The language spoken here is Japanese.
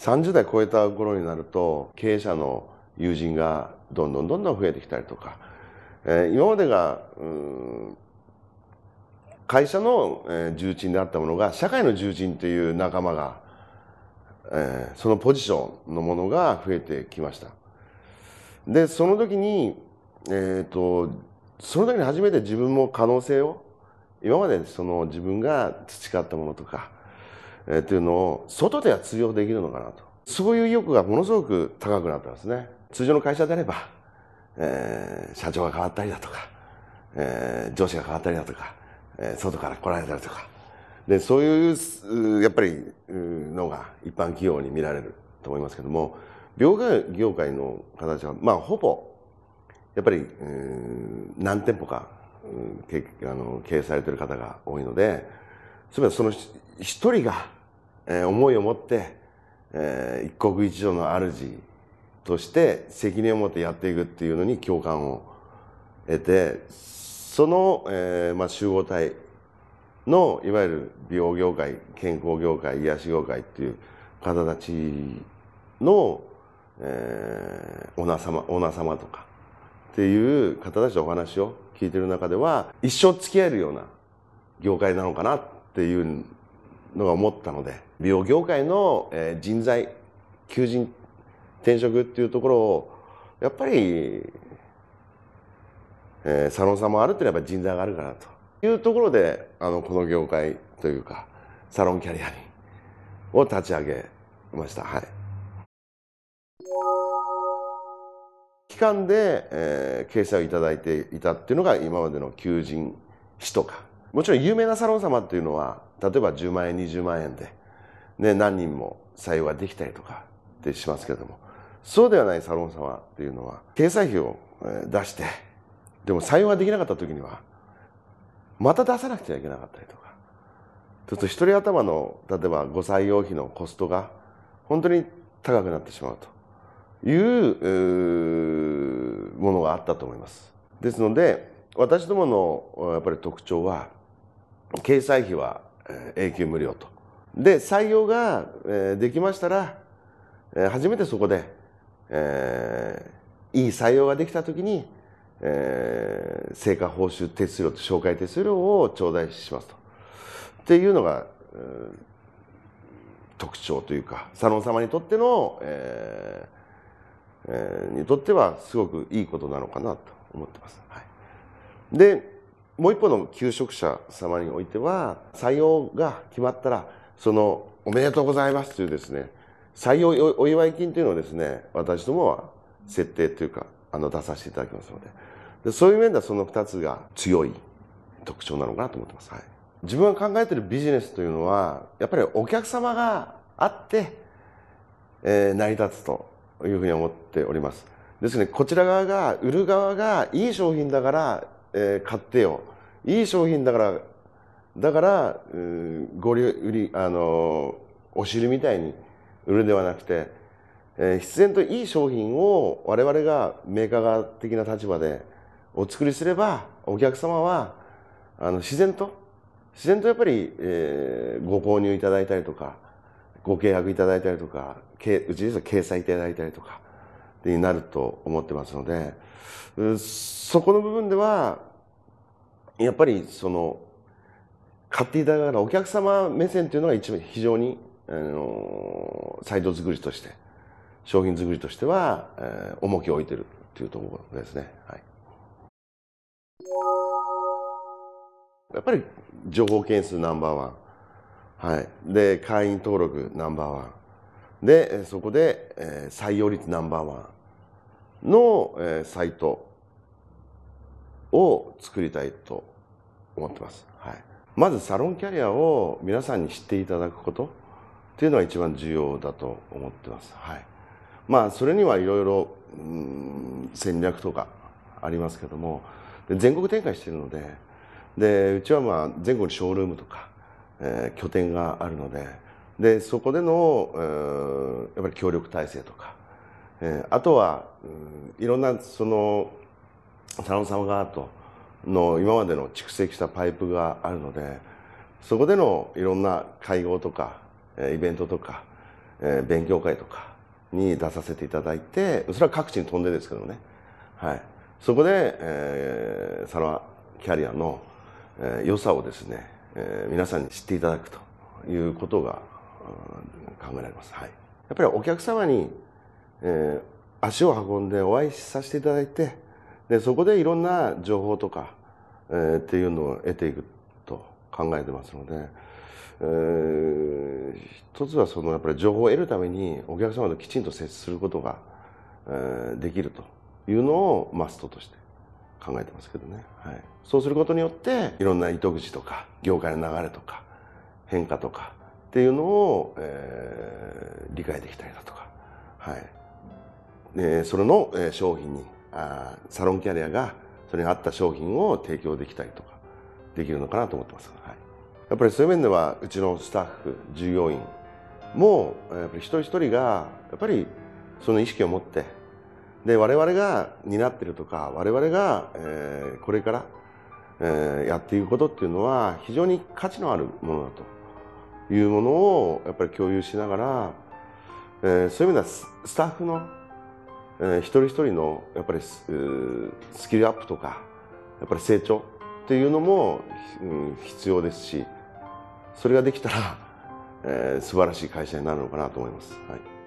30代超えた頃になると経営者の友人がどんどんどんどん増えてきたりとか、えー、今までが会社の、えー、重鎮であったものが社会の重鎮という仲間が、えー、そのポジションのものが増えてきましたでその時にえっ、ー、とその時に初めて自分も可能性を今までその自分が培ったものとかえー、というのを外では通用できるのかなとそういう意欲がものすごく高くなったんですね通常の会社であれば、えー、社長が変わったりだとか、えー、上司が変わったりだとか、えー、外から来られたりとかでそういうやっぱりのが一般企業に見られると思いますけども病害業界の形はまあほぼやっぱり何店舗かあの経営されてる方が多いのでそまはその一人がえー、思いを持って、えー、一国一城の主として責任を持ってやっていくっていうのに共感を得てその、えーまあ、集合体のいわゆる美容業界健康業界癒し業界っていう方たちの、えー、オーナー様オーナー様とかっていう方たちのお話を聞いてる中では一生付き合えるような業界なのかなっていうのが思ったので美容業界の人材求人転職っていうところをやっぱり、えー、サロンさんもあるってやっぱ人材があるからというところであのこの業界というかサロンキャリアにを立ち上げましたはい期間で、えー、掲載を頂いていたっていうのが今までの求人誌とかもちろん有名なサロン様っていうのは例えば10万円20万円で、ね、何人も採用ができたりとかってしますけれどもそうではないサロン様っていうのは掲載費を出してでも採用ができなかった時にはまた出さなくちゃいけなかったりとかちょっと一人頭の例えばご採用費のコストが本当に高くなってしまうというものがあったと思います。ですので私どものやっぱり特徴は掲載費は永久無料と。で、採用ができましたら、初めてそこで、えー、いい採用ができたときに、えー、成果報酬手数料と紹介手数料を頂戴しますと。っていうのが、えー、特徴というか、サロン様にとっての、えーえー、にとってはすごくいいことなのかなと思ってます。はい、でもう一方の求職者様においては、採用が決まったら、その、おめでとうございますというですね、採用お祝い金というのをですね、私どもは設定というか、あの、出させていただきますので、でそういう面ではその2つが強い特徴なのかなと思ってます。はい。自分が考えてるビジネスというのは、やっぱりお客様があって、えー、成り立つというふうに思っております。ですね、こちら側が、売る側がいい商品だから、えー、買ってよ。いい商品だから、だから、うん、ごり売り、あのー、お尻みたいに売るではなくて、えー、必然といい商品を我々がメーカー側的な立場でお作りすれば、お客様は、あの、自然と、自然とやっぱり、えー、ご購入いただいたりとか、ご契約いただいたりとか、うちですと掲載いただいたりとか、になると思ってますのでそこの部分ではやっぱりその買っていただきらお客様目線というのが一番非常にあのサイト作りとして商品作りとしては、えー、重きを置いてるというところですね、はい、やっぱり情報件数ナンバーワン、はい、で会員登録ナンバーワンで、そこで、えー、採用率ナンバーワンの、えー、サイトを作りたいと思ってます。はい。まずサロンキャリアを皆さんに知っていただくことっていうのは一番重要だと思ってます。はい。まあ、それにはいろいろ、うん、戦略とかありますけども、全国展開しているので、で、うちはまあ、全国にショールームとか、えー、拠点があるので、でそこでの、えー、やっぱり協力体制とか、えー、あとは、うん、いろんなその佐野様側との今までの蓄積したパイプがあるのでそこでのいろんな会合とか、えー、イベントとか、えー、勉強会とかに出させていただいてそれは各地に飛んでですけどね、はい、そこで、えー、佐野キャリアの、えー、良さをですね、えー、皆さんに知っていただくということが考えられます。はい、やっぱりお客様に、えー、足を運んでお会いさせていただいてでそこでいろんな情報とか、えー、っていうのを得ていくと考えてますので、えー、一つはそのやっぱり情報を得るためにお客様ときちんと接することが、えー、できるというのをマストとして考えてますけどね、はい、そうすることによっていろんな糸口とか業界の流れとか変化とかっていうのを、えー、理解できたりだとか、はいでそれの、えー、商品にあサロンキャリアがそれに合った商品を提供できたりとかできるのかなと思ってます、はい、やっぱりそういう面ではうちのスタッフ従業員もやっぱり一人一人がやっぱりその意識を持ってで我々が担ってるとか我々が、えー、これから、えー、やっていくことっていうのは非常に価値のあるものだと。いうものをやっぱり共有しながら、えー、そういう意味ではスタッフの、えー、一人一人のやっぱりス,、スキルアップとかやっぱり成長っていうのも、うん、必要ですしそれができたら、えー、素晴らしい会社になるのかなと思います。はい